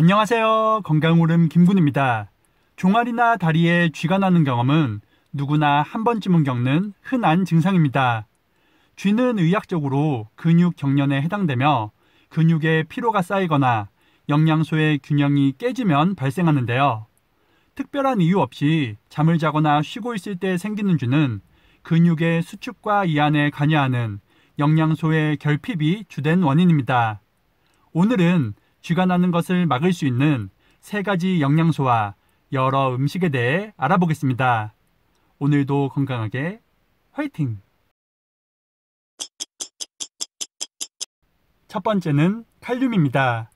안녕하세요. 건강오름 김군입니다. 종아리나 다리에 쥐가 나는 경험은 누구나 한 번쯤은 겪는 흔한 증상입니다. 쥐는 의학적으로 근육 경련에 해당되며 근육에 피로가 쌓이거나 영양소의 균형이 깨지면 발생하는데요. 특별한 이유 없이 잠을 자거나 쉬고 있을 때 생기는 쥐는 근육의 수축과 이완에 관여하는 영양소의 결핍이 주된 원인입니다. 오늘은 쥐가 나는 것을 막을 수 있는 세 가지 영양소와 여러 음식에 대해 알아보겠습니다. 오늘도 건강하게 화이팅! 첫 번째는 칼륨입니다.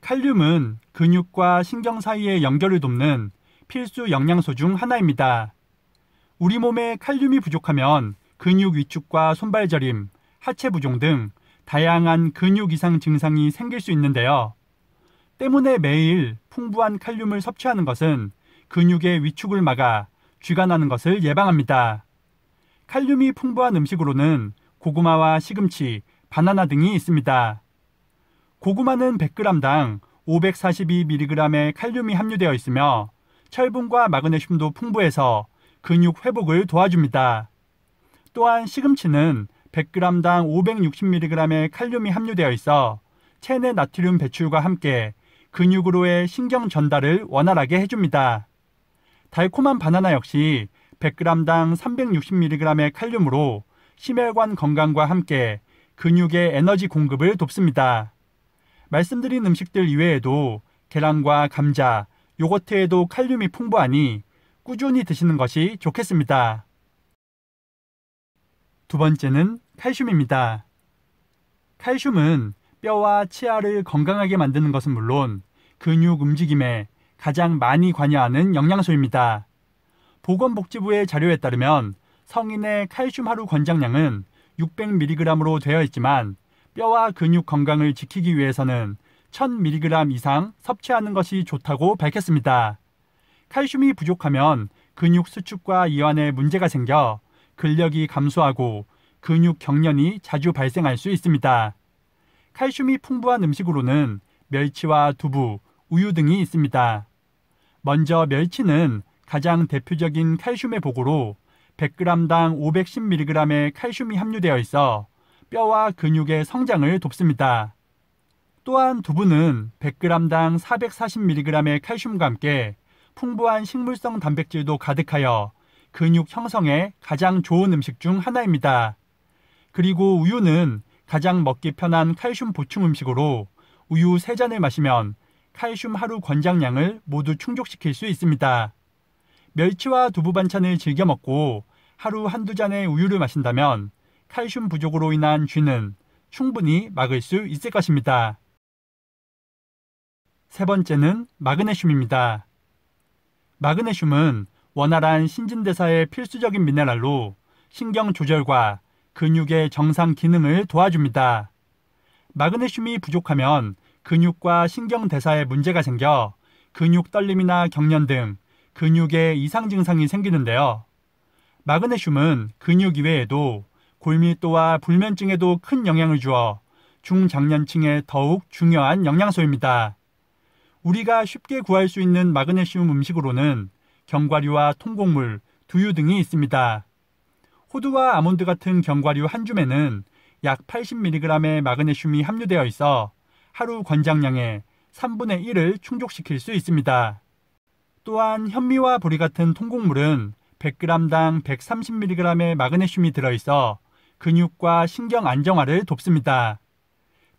칼륨은 근육과 신경 사이의 연결을 돕는 필수 영양소 중 하나입니다. 우리 몸에 칼륨이 부족하면 근육 위축과 손발 저림, 하체 부종 등 다양한 근육 이상 증상이 생길 수 있는데요. 때문에 매일 풍부한 칼륨을 섭취하는 것은 근육의 위축을 막아 쥐가 나는 것을 예방합니다. 칼륨이 풍부한 음식으로는 고구마와 시금치, 바나나 등이 있습니다. 고구마는 100g당 542mg의 칼륨이 함유되어 있으며 철분과 마그네슘도 풍부해서 근육 회복을 도와줍니다. 또한 시금치는 100g당 560mg의 칼륨이 함유되어 있어 체내 나트륨 배출과 함께 근육으로의 신경 전달을 원활하게 해줍니다. 달콤한 바나나 역시 100g당 360mg의 칼륨으로 심혈관 건강과 함께 근육의 에너지 공급을 돕습니다. 말씀드린 음식들 이외에도 계란과 감자, 요거트에도 칼륨이 풍부하니 꾸준히 드시는 것이 좋겠습니다. 두 번째는 칼슘입니다. 칼슘은 뼈와 치아를 건강하게 만드는 것은 물론 근육 움직임에 가장 많이 관여하는 영양소입니다. 보건복지부의 자료에 따르면 성인의 칼슘 하루 권장량은 600mg으로 되어 있지만 뼈와 근육 건강을 지키기 위해서는 1000mg 이상 섭취하는 것이 좋다고 밝혔습니다. 칼슘이 부족하면 근육 수축과 이완에 문제가 생겨 근력이 감소하고 근육 경련이 자주 발생할 수 있습니다. 칼슘이 풍부한 음식으로는 멸치와 두부, 우유 등이 있습니다. 먼저 멸치는 가장 대표적인 칼슘의 보고로 100g당 510mg의 칼슘이 함유되어 있어 뼈와 근육의 성장을 돕습니다. 또한 두부는 100g당 440mg의 칼슘과 함께 풍부한 식물성 단백질도 가득하여 근육 형성에 가장 좋은 음식 중 하나입니다. 그리고 우유는 가장 먹기 편한 칼슘 보충 음식으로 우유 3잔을 마시면 칼슘 하루 권장량을 모두 충족시킬 수 있습니다. 멸치와 두부 반찬을 즐겨 먹고 하루 한두 잔의 우유를 마신다면 칼슘 부족으로 인한 쥐는 충분히 막을 수 있을 것입니다. 세 번째는 마그네슘입니다. 마그네슘은 원활한 신진대사의 필수적인 미네랄로 신경 조절과 근육의 정상 기능을 도와줍니다. 마그네슘이 부족하면 근육과 신경 대사에 문제가 생겨 근육 떨림이나 경련 등 근육에 이상 증상이 생기는데요. 마그네슘은 근육 이외에도 골밀도와 불면증에도 큰 영향을 주어 중장년층에 더욱 중요한 영양소입니다. 우리가 쉽게 구할 수 있는 마그네슘 음식으로는 견과류와 통곡물, 두유 등이 있습니다. 호두와 아몬드 같은 견과류 한 줌에는 약 80mg의 마그네슘이 함유되어 있어 하루 권장량의 3분의 1을 충족시킬 수 있습니다. 또한 현미와 보리 같은 통곡물은 100g당 130mg의 마그네슘이 들어있어 근육과 신경 안정화를 돕습니다.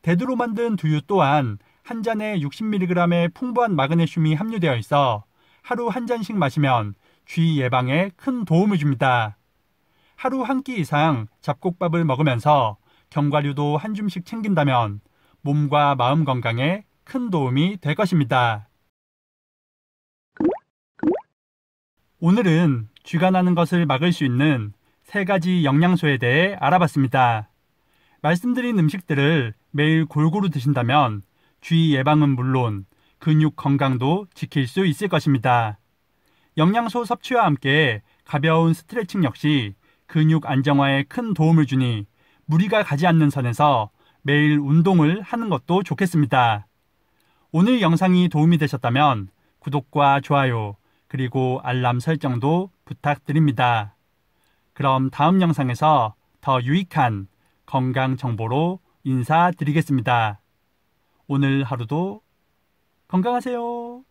대두로 만든 두유 또한 한 잔에 60mg의 풍부한 마그네슘이 함유되어 있어 하루 한 잔씩 마시면 쥐 예방에 큰 도움을 줍니다. 하루 한 끼 이상 잡곡밥을 먹으면서 견과류도 한 줌씩 챙긴다면 몸과 마음 건강에 큰 도움이 될 것입니다. 오늘은 쥐가 나는 것을 막을 수 있는 세 가지 영양소에 대해 알아봤습니다. 말씀드린 음식들을 매일 골고루 드신다면 쥐 예방은 물론 근육 건강도 지킬 수 있을 것입니다. 영양소 섭취와 함께 가벼운 스트레칭 역시 근육 안정화에 큰 도움을 주니 무리가 가지 않는 선에서 매일 운동을 하는 것도 좋겠습니다. 오늘 영상이 도움이 되셨다면 구독과 좋아요 그리고 알람 설정도 부탁드립니다. 그럼 다음 영상에서 더 유익한 건강 정보로 인사드리겠습니다. 오늘 하루도 건강하세요.